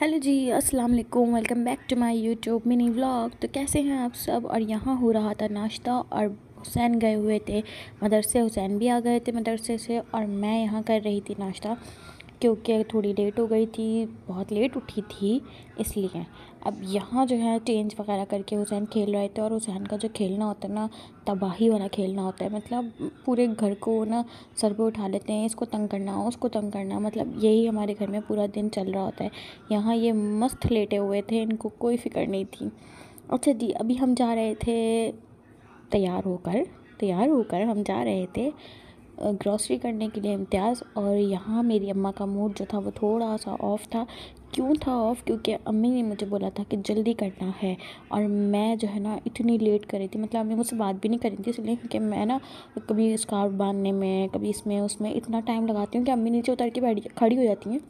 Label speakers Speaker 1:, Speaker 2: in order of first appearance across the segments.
Speaker 1: hello जी अस्सलाम वालेकुम welcome back to my YouTube mini vlog तो कैसे हैं आप सब और यहाँ हो रहा था नाश्ता और हुसैन गए हुए थे मदरसे हुसैन भी आ गए थे मदरसे से और मैं यहाँ कर रही थी नाश्ता क्योंकि थोड़ी लेट हो गई थी बहुत लेट उठी थी इसलिए अब यहाँ जो है चेंज वगैरह करके हुसैन खेल रहे थे और हुसैन का जो खेलना होता है ना तबाही वाला खेलना होता है मतलब पूरे घर को ना सर पर उठा लेते हैं इसको तंग करना उसको तंग करना मतलब यही हमारे घर में पूरा दिन चल रहा होता है यहाँ ये मस्त लेटे हुए थे इनको कोई फिक्र नहीं थी अच्छा जी अभी हम जा रहे थे तैयार होकर तैयार होकर हम जा रहे थे ग्रॉसरी करने के लिए इम्तियाज़ और यहाँ मेरी अम्मा का मूड जो था वो थोड़ा सा ऑफ़ था क्यों था ऑफ़ क्योंकि अम्मी ने मुझे बोला था कि जल्दी करना है और मैं जो है ना इतनी लेट कर रही थी मतलब अम्मी मुझसे बात भी नहीं करी थी इसलिए क्योंकि मैं ना कभी स्कार्फ बांधने में कभी इसमें उसमें इतना टाइम लगाती हूँ कि अम्मी नीचे उतर के बैठ खड़ी हो जाती हैं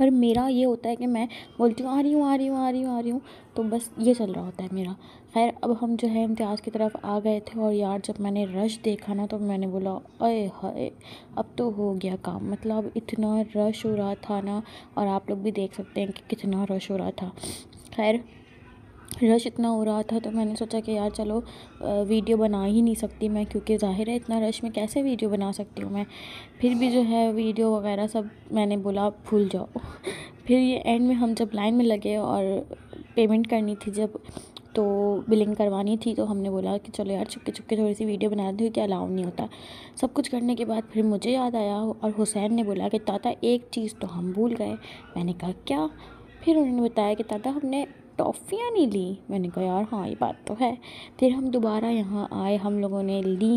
Speaker 1: और मेरा ये होता है कि मैं बोलती हूँ आ रही हूँ आ रही हूँ आ रही हूँ आ रही हूँ तो बस ये चल रहा होता है मेरा खैर अब हम जो है इम्तियाज़ की तरफ आ गए थे और यार जब मैंने रश देखा ना तो मैंने बोला अय हाय अब तो हो गया काम मतलब इतना रश हो रहा था ना और आप लोग भी देख सकते हैं कि कितना रश हो रहा था खैर रश इतना हो रहा था तो मैंने सोचा कि यार चलो वीडियो बना ही नहीं सकती मैं क्योंकि ज़ाहिर है इतना रश में कैसे वीडियो बना सकती हूँ मैं फिर भी जो है वीडियो वगैरह सब मैंने बोला भूल जाओ फिर ये एंड में हम जब लाइन में लगे और पेमेंट करनी थी जब तो बिलिंग करवानी थी तो हमने बोला कि चलो यार छुपके छुपके थोड़ी सी वीडियो बना दी कि अलाउ नहीं होता सब कुछ करने के बाद फिर मुझे याद आया और हुसैन ने बोला कि ताता एक चीज़ तो हम भूल गए मैंने कहा क्या फिर उन्होंने बताया कि दादा हमने टॉफ़ियाँ नहीं ली मैंने कहा यार हाँ ये बात तो है फिर हम दोबारा यहाँ आए हम लोगों ने ली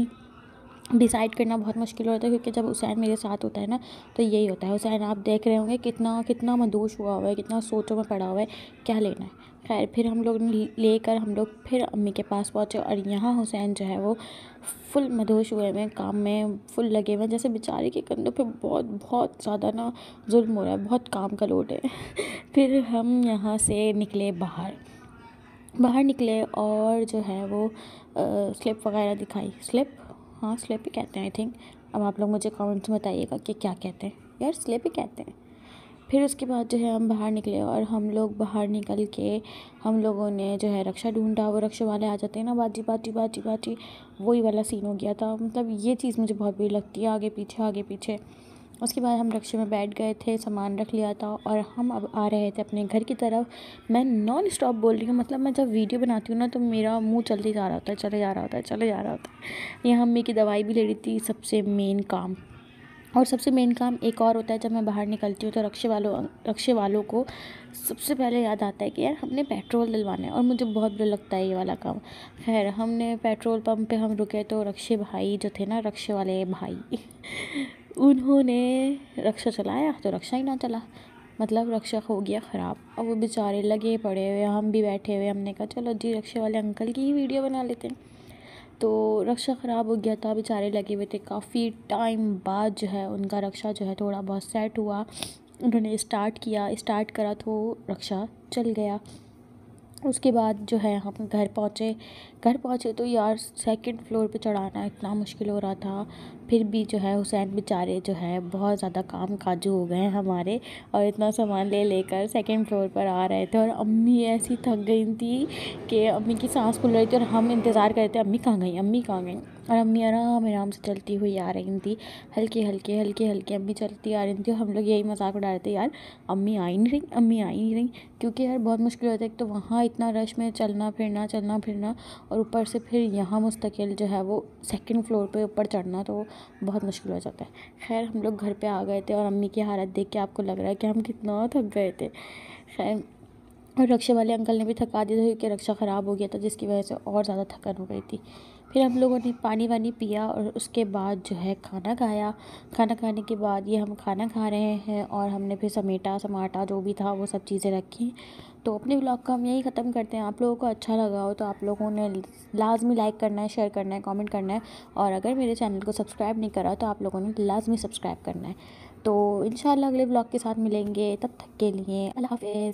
Speaker 1: डिसाइड करना बहुत मुश्किल होता है क्योंकि जब हुसैन मेरे साथ होता है ना तो यही होता है हुसैन आप देख रहे होंगे कितना कितना मदोश हुआ हुआ है कितना सोचों में पड़ा हुआ है क्या लेना है खैर फिर हम लोग लेकर हम लोग फिर अम्मी के पास पहुँचे और यहाँ हुसैन जो है वो फुल मदोश हुए हैं काम में फुल लगे हुए हैं जैसे बेचारे के कंधों पे बहुत बहुत ज़्यादा ना जुल्म हो रहा है बहुत काम का लोड है फिर हम यहाँ से निकले बाहर बाहर निकले और जो है वो स्लिप वगैरह दिखाई स्लिप हाँ स्लिप ही कहते हैं आई थिंक अब आप लोग मुझे कमेंट्स में बताइएगा कि क्या कहते हैं यार स्लिप ही कहते हैं फिर उसके बाद जो है हम बाहर निकले और हम लोग बाहर निकल के हम लोगों ने जो है रक्षा ढूंढा वो रक्षा वाले आ जाते हैं ना बाजी बाजी बाजी बाजी वही वाला सीन हो गया था मतलब ये चीज़ मुझे बहुत भीड़ लगती है आगे पीछे आगे पीछे उसके बाद हम रक्शे में बैठ गए थे सामान रख लिया था और हम अब आ रहे थे अपने घर की तरफ मैं नॉन स्टॉप बोल रही हूँ मतलब मैं जब वीडियो बनाती हूँ ना तो मेरा मुंह चलते जा रहा होता है चले जा रहा होता है चले जा रहा होता है यहाँ अम्मी की दवाई भी ले रही थी सबसे मेन काम और सबसे मेन काम एक और होता है जब मैं बाहर निकलती हूँ तो रक्षे वालों रक्षे वालों को सबसे पहले याद आता है कि यार हमने पेट्रोल डलवाना है और मुझे बहुत बुरा लगता है ये वाला काम खैर हमने पेट्रोल पंप पे हम रुके तो रक्षे भाई जो थे ना रक्षे वाले भाई उन्होंने रक्षा चलाया तो रक्षा ही ना चला मतलब रक्षा हो गया ख़राब अब वो बेचारे लगे पड़े हुए हम भी बैठे हुए हमने कहा चलो जी रक्षा वाले अंकल की ही वीडियो बना लेते हैं तो रक्षा ख़राब हो गया था बेचारे लगे हुए थे काफ़ी टाइम बाद जो है उनका रक्षा जो है थोड़ा बहुत सेट हुआ उन्होंने स्टार्ट किया स्टार्ट करा तो रक्षा चल गया उसके बाद जो है हम घर पहुँचे घर पहुँचे तो यार सेकंड फ्लोर पे चढ़ाना इतना मुश्किल हो रहा था फिर भी जो है हुसैन बेचारे जो है बहुत ज़्यादा काम काजू हो गए हैं हमारे और इतना सामान ले लेकर सेकंड फ्लोर पर आ रहे थे और अम्मी ऐसी थक गई थी कि अम्मी की सांस खुल रही थी और हम इंतज़ार कर रहे थे अम्मी कहाँ गई अम्मी कहाँ गई और अम्मी आराम आराम से चलती हुई आ रही थी हल्के हल्के हल्के हल्के अम्मी चलती आ रही थी और हम लोग यही मजाक उड़ा रहे थे यार अम्मी आई नहीं रही अम्मी आई नहीं रही क्योंकि यार बहुत मुश्किल होता है एक तो वहाँ इतना रश में चलना फिरना चलना फिरना और ऊपर से फिर यहाँ मुस्तकिल जो है वो सेकंड फ्लोर पे ऊपर चढ़ना तो बहुत मुश्किल हो जाता है खैर हम लोग घर पे आ गए थे और अम्मी की हालत देख के आपको लग रहा है कि हम कितना थक गए थे खैर और रक्षा वाले अंकल ने भी थका दिया था क्योंकि रक्षा ख़राब हो गया था जिसकी वजह से और ज़्यादा थकन हो गई थी फिर हम लोगों ने पानी वानी पिया और उसके बाद जो है खाना खाया खाना खाने के बाद ये हम खाना खा रहे हैं और हमने फिर समेटा समाटा जो भी था वो सब चीज़ें रखी तो अपने ब्लॉग का हम यही ख़त्म करते हैं आप लोगों को अच्छा लगा हो तो आप लोगों ने लाजमी लाइक करना है शेयर करना है कॉमेंट करना है और अगर मेरे चैनल को सब्सक्राइब नहीं करा तो आप लोगों ने लाजमी सब्सक्राइब करना है तो इन अगले ब्लॉग के साथ मिलेंगे तब तक के लिए अल्लाह हाफ